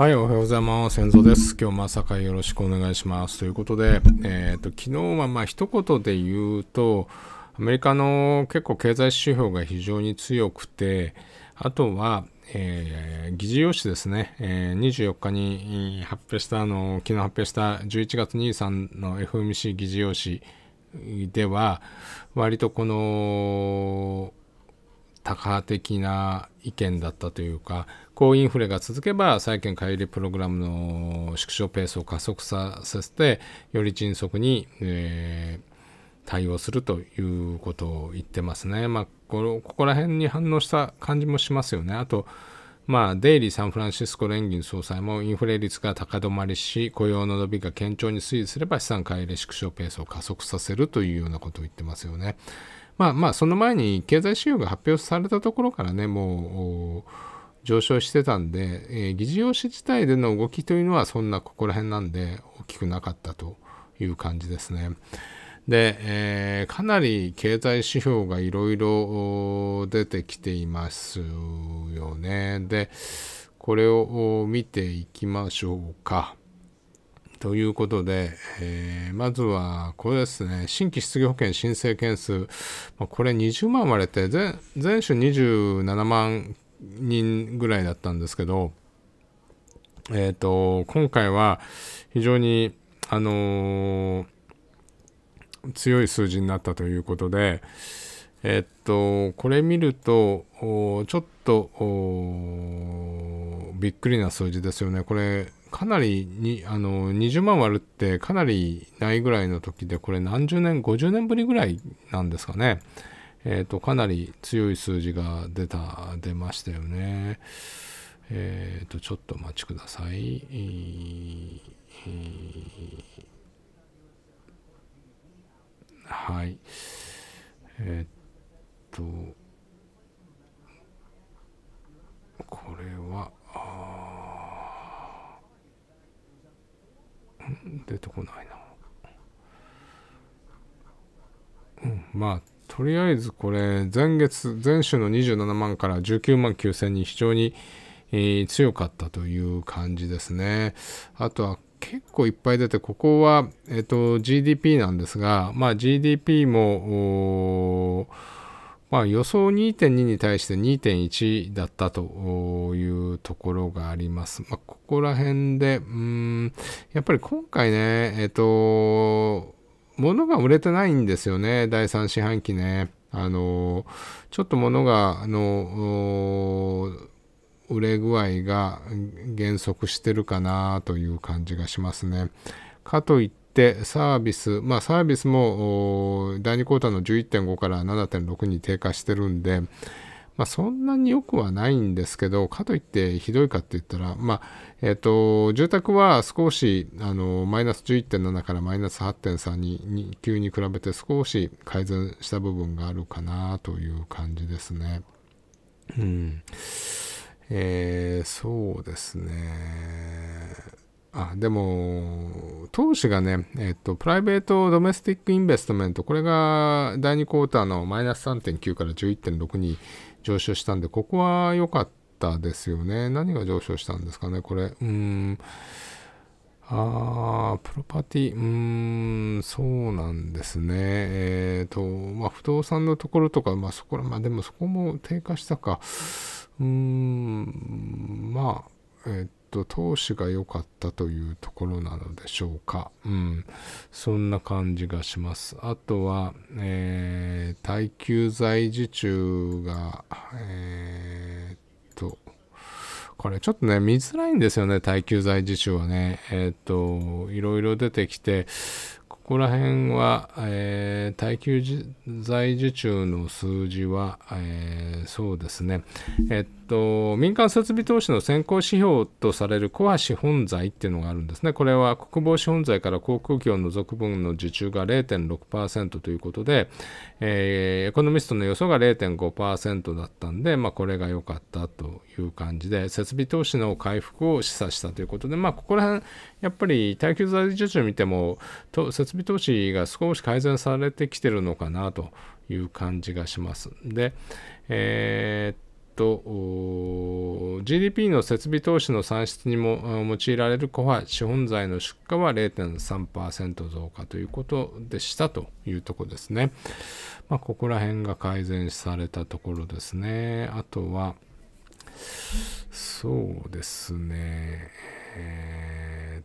はい、おはようございます。先祖です。今日も朝からよろしくお願いします。ということで、えっ、ー、と、昨日はまあ一言で言うと、アメリカの結構経済指標が非常に強くて、あとは、えー、議事要旨ですね、えー、24日に発表した、あの、昨日発表した11月23の FMC 議事要旨では、割とこの、カ派的な意見だったというか、高インフレが続けば債券買い入れプログラムの縮小ペースを加速させてより迅速に、えー、対応するということを言ってますね。まあこのここら辺に反応した感じもしますよね。あとまあ、デイリー・サンフランシスコ連銀総裁もインフレ率が高止まりし、雇用の伸びが堅調に推移すれば資産買い入れ縮小ペースを加速させるというようなことを言ってますよね。まあまあ、その前に経済指標が発表されたところからね、もう、上昇してたんで、えー、議事要旨自体での動きというのはそんなここら辺なんで大きくなかったという感じですね。で、えー、かなり経済指標がいろいろ出てきていますよね。で、これを見ていきましょうか。ということで、えー、まずは、これですね、新規失業保険申請件数、これ20万割れて、全種27万人ぐらいだったんですけど、えっ、ー、と、今回は非常に、あのー、強い数字になったということで、えっ、ー、と、これ見ると、ちょっと、びっくりな数字ですよね。これ、かなりに、あの、20万割るってかなりないぐらいの時で、これ何十年、50年ぶりぐらいなんですかね。えーと、かなり強い数字が出た出ましたよね。えっ、ー、とちょっとお待ちください。えーはい。えっ、とこれは出てこないな。うん、まあとりあえずこれ、前月、前週の27万から19万9000に非常に、えー、強かったという感じですね。あとは結構いっぱい出て、ここは、えっと、GDP なんですが、まあ、GDP も、まあ、予想2.2に対して2.1だったというところがあります。まあ、ここら辺で、うん、やっぱり今回ね、えっと、物が売れてないんですよね、第3四半期ね。あの、ちょっと物が、あの、売れ具合が減速してるかなという感じがしますね。かといってサービス、まあサービスも第2クォーターの11.5から7.6に低下してるんで、まあ、そんなに良くはないんですけど、かといってひどいかって言ったら、まあ、えー、と、住宅は少し、マイナス11.7からマイナス8.3にに、急に比べて少し改善した部分があるかなという感じですね。うん。えー、そうですね。あ、でも、投資がね、えっと、プライベートドメスティックインベストメント、これが第2クォーターのマイナス3.9から11.6に上昇したんで、ここは良かったですよね。何が上昇したんですかね、これ。うん。ああ、プロパティ、うーん、そうなんですね。えっ、ー、と、まあ、不動産のところとか、まあ、そこら、まあ、でもそこも低下したか。うーん、まあ、えっ、ー、と投手が良かったというところなのでしょうか。うん。そんな感じがします。あとは、えー、耐久財受注が、えー、っと、これちょっとね、見づらいんですよね、耐久財受注はね。えっ、と、いろいろ出てきて、ここら辺は、えー、耐久財受注の数字は、えー、そうですね、えっと、民間設備投資の先行指標とされるコア資本財っていうのがあるんですね。これは国防資本財から航空機を除く分の受注が0.6%ということで、えー、エコノミストの予想が0.5%だったんで、まあ、これが良かったという感じで、設備投資の回復を示唆したということで、まあ、ここら辺、やっぱり耐久財受を見てもと、設備投資が少し改善されてきてるのかなという感じがします。で、えーと GDP の設備投資の算出にも用いられるコア資本財の出荷は0.3%増加ということでしたというとこですね。まあ、ここら辺が改善されたところですね。あとは、そうですね。えー、っ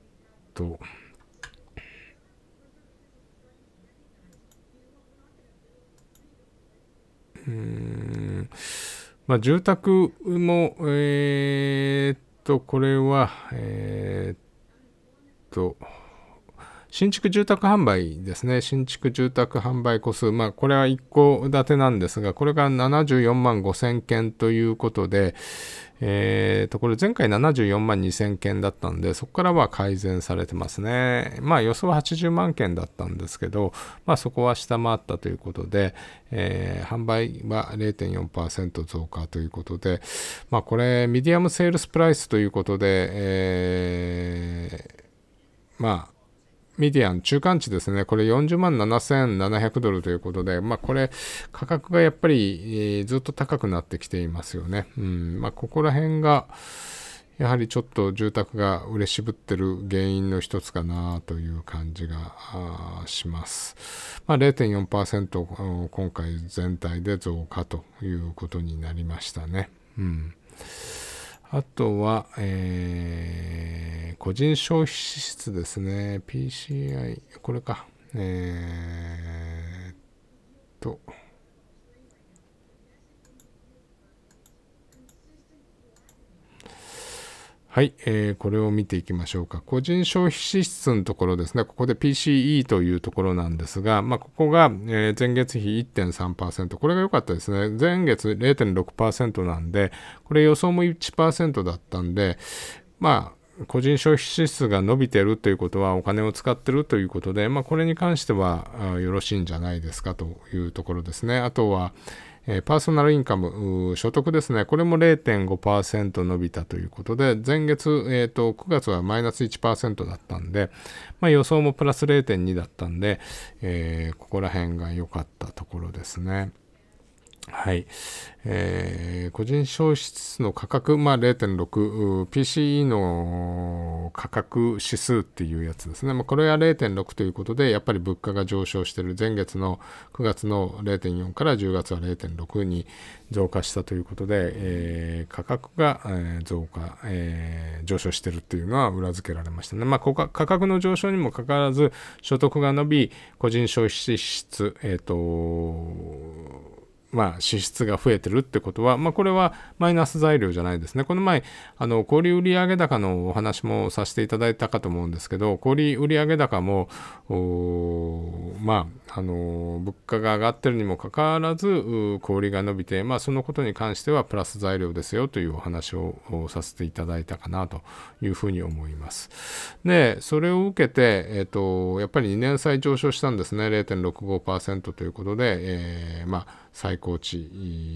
と。うんまあ、住宅も、えー、っと、これは、えー、っと、新築住宅販売ですね。新築住宅販売個数。まあ、これは1戸建てなんですが、これが74万5000件ということで、えー、と、これ前回74万2000件だったんで、そこからは改善されてますね。まあ、予想は80万件だったんですけど、まあ、そこは下回ったということで、えー、販売は0.4%増加ということで、まあ、これ、ミディアムセールスプライスということで、えー、まあ、ミディアン中間値ですね、これ40万7700ドルということで、まあ、これ、価格がやっぱり、えー、ずっと高くなってきていますよね。うんまあ、ここら辺が、やはりちょっと住宅が売れ渋ってる原因の一つかなという感じがします。まあ、0.4%今回全体で増加ということになりましたね。うんあとは、えー、個人消費支出ですね。PCI、これか。えー、っと。はい、えー、これを見ていきましょうか。個人消費支出のところですね、ここで PCE というところなんですが、まあ、ここが、え前月比1.3%、これが良かったですね。前月0.6%なんで、これ予想も1%だったんで、まあ、個人消費支出が伸びてるということはお金を使ってるということで、まあ、これに関してはよろしいんじゃないですかというところですね。あとは、えパーソナルインカム、所得ですね、これも0.5%伸びたということで、前月、えーと、9月はマイナス1%だったんで、まあ、予想もプラス0.2だったんで、えー、ここら辺が良かったところですね。はい、えー、個人消費室の価格、まあ、0.6、PCE の価格指数っていうやつですね、まあ、これは0.6ということで、やっぱり物価が上昇している、前月の9月の0.4から10月は0.6に増加したということで、えー、価格が、え増加、えー、上昇しているっていうのは裏付けられましたね。まあ、価格の上昇にもかかわらず、所得が伸び、個人消費支出、えっ、ー、と、まあ、支出が増えてるってことは、まあ、これはマイナス材料じゃないですね。この前、あの小売売上高のお話もさせていただいたかと思うんですけど、小売売上高も、まあ、あの物価が上がってるにもかかわらず、氷が伸びて、まあ、そのことに関してはプラス材料ですよというお話をさせていただいたかなというふうに思います。で、それを受けて、えっ、ー、と、やっぱり2年債上昇したんですね、0.65%ということで、えー、まあ、最高値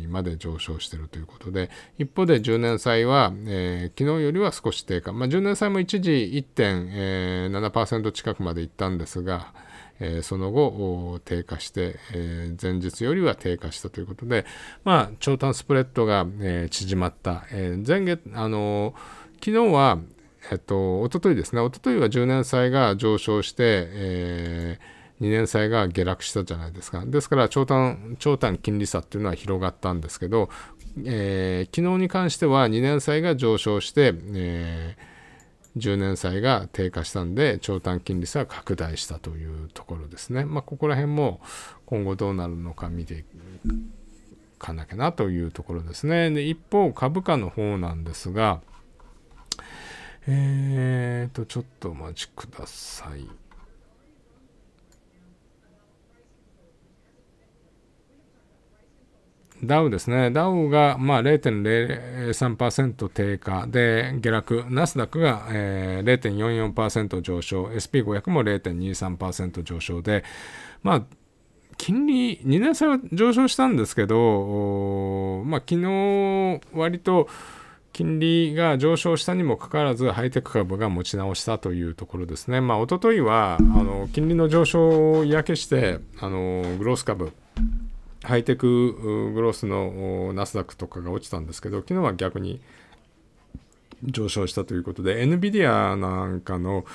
まで上昇しているということで、一方で10年債は、えー、昨日よりは少し低下、まあ、10年債も一時1.7%近くまでいったんですが、えー、その後低下して、えー、前日よりは低下したということで、まあ、長短スプレッドが、えー、縮まった、えー、前月、あの昨日は、えっと、おとといですね、おとといは10年債が上昇して、えー2年債が下落したじゃないですか。ですから、長短、長短金利差っていうのは広がったんですけど、えー、昨日に関しては2年債が上昇して、えー、10年債が低下したんで、長短金利差が拡大したというところですね。まあ、ここら辺も今後どうなるのか見ていかなきゃなというところですね。で、一方、株価の方なんですが、えーと、ちょっとお待ちください。ダウですね。ダウがまあ0.03%低下で下落。ナスダックが、えー、0.44%上昇。SP500 も0.23%上昇で、まあ、金利、2年差は上昇したんですけど、まあ、昨日割と金利が上昇したにもかかわらず、ハイテク株が持ち直したというところですね。まあ、一昨日はあの金利の上昇を嫌気して、あのグロース株、ハイテクグロスのナスダックとかが落ちたんですけど昨日は逆に上昇したということで NVIDIA なんかの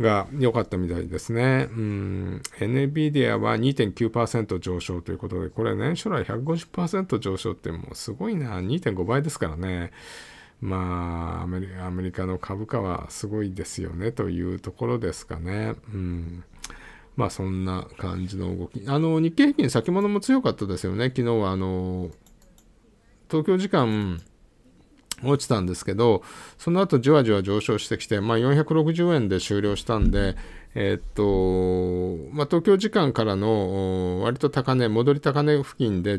が良かったみたいですね。うん、NVIDIA は2.9%上昇ということで、これ年初来150%上昇ってもうすごいな、2.5倍ですからね。まあアメリカの株価はすごいですよねというところですかね。うんまあそんな感じの動き。あの、日経平均先物も強かったですよね。昨日はあの、東京時間落ちたんですけど、その後じわじわ上昇してきて、まあ460円で終了したんで、えっと、まあ、東京時間からの割と高値、戻り高値付近で、え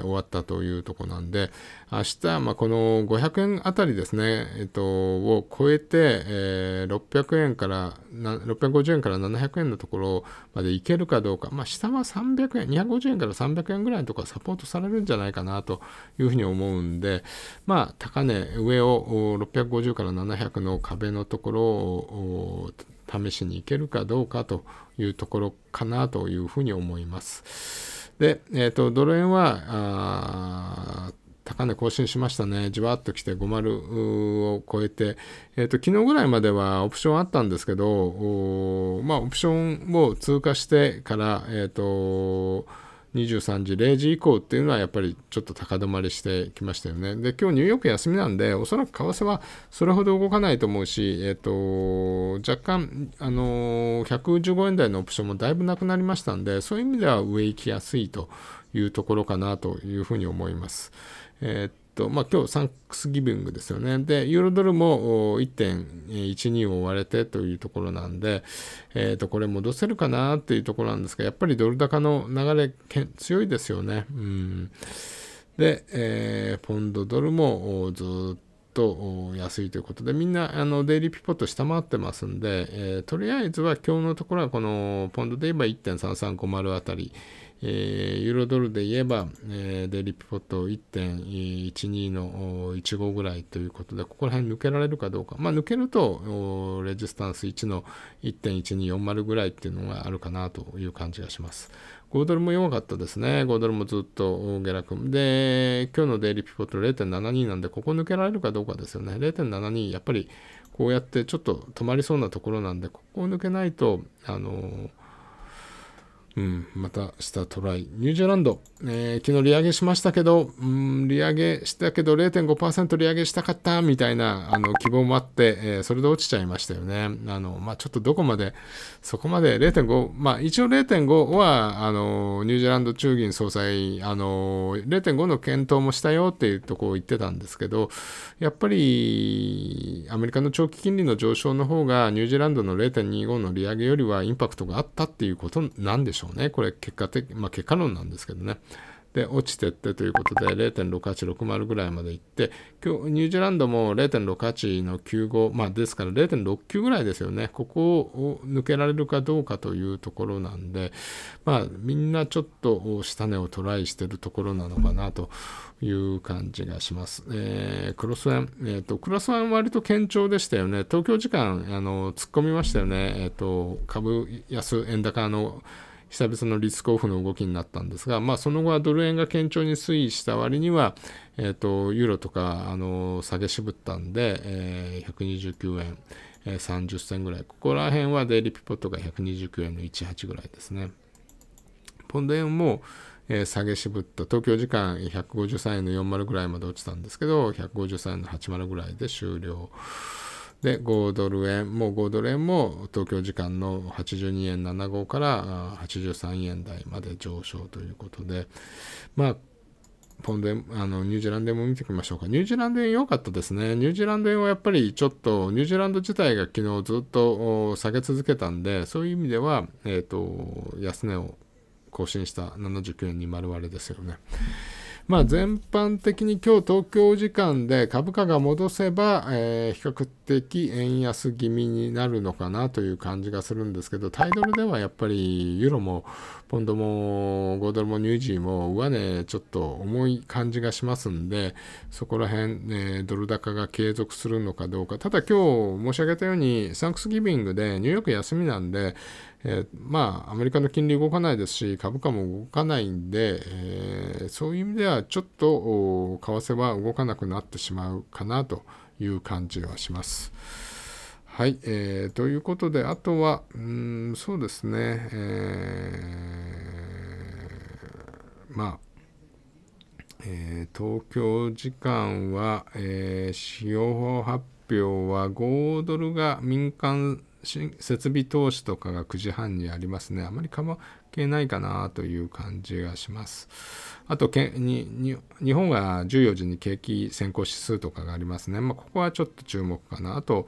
ー、終わったというところなんで、明日、まあ、この500円あたりですね、えっと、を超えて、えー、600円から650円から700円のところまでいけるかどうか、まあ、下は300円、250円から300円ぐらいのところはサポートされるんじゃないかなというふうに思うんで、まあ、高値、上を650から700の壁のところを、試しに行けるかどうかというところかなというふうに思います。で、えっ、ー、と、ドル円は、高値更新しましたね。じわっと来て50を超えて、えっ、ー、と、昨日ぐらいまではオプションあったんですけど、まあ、オプションを通過してから、えっ、ー、と、23時、0時以降っていうのはやっぱりちょっと高止まりしてきましたよね。で、今日ニューヨーク休みなんで、おそらく為替はそれほど動かないと思うし、えっ、ー、と、若干、あのー、115円台のオプションもだいぶなくなりましたんで、そういう意味では上行きやすいというところかなというふうに思います。えーと、まあ、今日サンクスギビングですよね。で、ユーロドルも1.12を割れてというところなんで、えっ、ー、と、これ戻せるかなっていうところなんですが、やっぱりドル高の流れけ強いですよね。うん。で、えー、ポンドドルもずっとと安いということで、みんなあのデイリーピポット下回ってますんで、えー、とりあえずは今日のところはこのポンドで言えば1.3350あたり、ユーロドルで言えば、デイデリップポット1.12の15ぐらいということで、ここら辺抜けられるかどうか。まあ、抜けると、レジスタンス1の1.1240ぐらいっていうのがあるかなという感じがします。5ドルも弱かったですね。5ドルもずっと下落。で、今日のデイリーピポット0.72なんで、ここ抜けられるかどうかですよね。0.72、やっぱりこうやってちょっと止まりそうなところなんで、ここを抜けないと、あのーうん、またしたトライ。ニュージーランド、えー、昨日利上げしましたけど、うん、利上げしたけど0.5%利上げしたかったみたいなあの希望もあって、えー、それで落ちちゃいましたよね。あのまあ、ちょっとどこまで、そこまで0.5、まあ、一応0.5はあのニュージーランド中銀総裁、あの0.5の検討もしたよっていうとこを言ってたんですけど、やっぱりアメリカの長期金利の上昇の方がニュージーランドの0.25の利上げよりはインパクトがあったっていうことなんでしょうね、これ結果的、まあ、結果論なんですけどね。で、落ちてってということで0.6860ぐらいまで行って、今日ニュージーランドも0.68の95、まあですから0.69ぐらいですよね。ここを抜けられるかどうかというところなんで、まあみんなちょっと下値をトライしてるところなのかなという感じがします。えー、クロス円、えっ、ー、と、クロス円割と堅調でしたよね。東京時間、あの、突っ込みましたよね。えっ、ー、と、株安、円高の、久々のリスクオフの動きになったんですが、まあ、その後はドル円が堅調に推移した割には、えーと、ユーロとかあの下げ渋ったんで、えー、129円、えー、30銭ぐらいここら辺はデイリーピポットが129円の18ぐらいですねポンド円も、えー、下げ渋った東京時間153円の40ぐらいまで落ちたんですけど153円の80ぐらいで終了で、5ドル円、もう5ドル円も東京時間の82円75から83円台まで上昇ということで、まあ、ポンドあの、ニュージーランド円も見ていきましょうか。ニュージーランド円良かったですね。ニュージーランド円はやっぱりちょっと、ニュージーランド自体が昨日ずっと下げ続けたんで、そういう意味では、えっ、ー、と、安値を更新した79円に丸割れですよね。まあ、全般的に今日東京時間で株価が戻せば、えー、比較的円安気味になるのかなという感じがするんですけど、タイドルではやっぱりユーロもポンドも5ドルもニュージーも上値、ね、ちょっと重い感じがしますんで、そこら辺、ね、ドル高が継続するのかどうか。ただ今日申し上げたように、サンクスギビングでニューヨーク休みなんで、えー、まあ、アメリカの金利動かないですし、株価も動かないんで、えー、そういう意味ではちょっと為替は動かなくなってしまうかなと。いう感じはします。はい、えー、ということで、あとは、うん、そうですね、えー、まあ、えー、東京時間は、えー、使用法発表は5ドルが民間設備投資とかが9時半にありますね。あまりかま係ないかなという感じがします。あとけに日本が14時に景気先行指数とかがありますね。まあ、ここはちょっと注目かな。あと、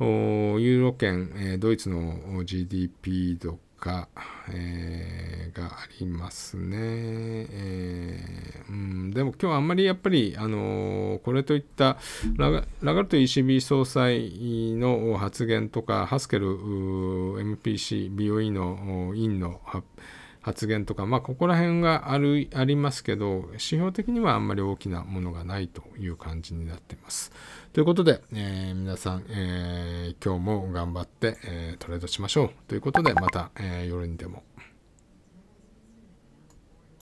ユーロ圏、えー、ドイツの GDP とか、えー、がありますね、えーうん。でも今日はあんまりやっぱり、あのー、これといったラガラガルト ECB 総裁の発言とかハスケル MPC BOE の委員の発表発言とか、まあ、ここら辺があるありますけど、指標的にはあんまり大きなものがないという感じになっています。ということで、えー、皆さん、えー、今日も頑張って、えー、トレードしましょう。ということで、また、え夜にでも